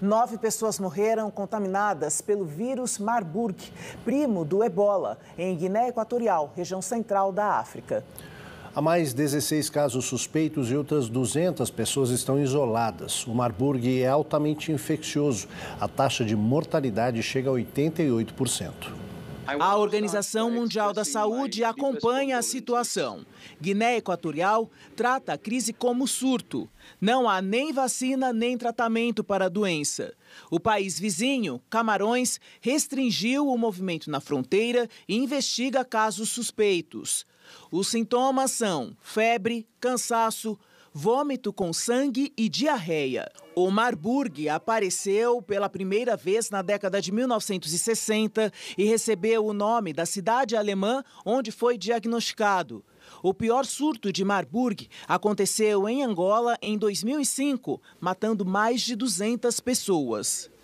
Nove pessoas morreram contaminadas pelo vírus Marburg, primo do ebola, em Guiné Equatorial, região central da África. Há mais 16 casos suspeitos e outras 200 pessoas estão isoladas. O Marburg é altamente infeccioso. A taxa de mortalidade chega a 88%. A Organização Mundial da Saúde acompanha a situação. Guiné Equatorial trata a crise como surto. Não há nem vacina nem tratamento para a doença. O país vizinho, Camarões, restringiu o movimento na fronteira e investiga casos suspeitos. Os sintomas são febre, cansaço, vômito com sangue e diarreia. O Marburg apareceu pela primeira vez na década de 1960 e recebeu o nome da cidade alemã onde foi diagnosticado. O pior surto de Marburg aconteceu em Angola em 2005, matando mais de 200 pessoas.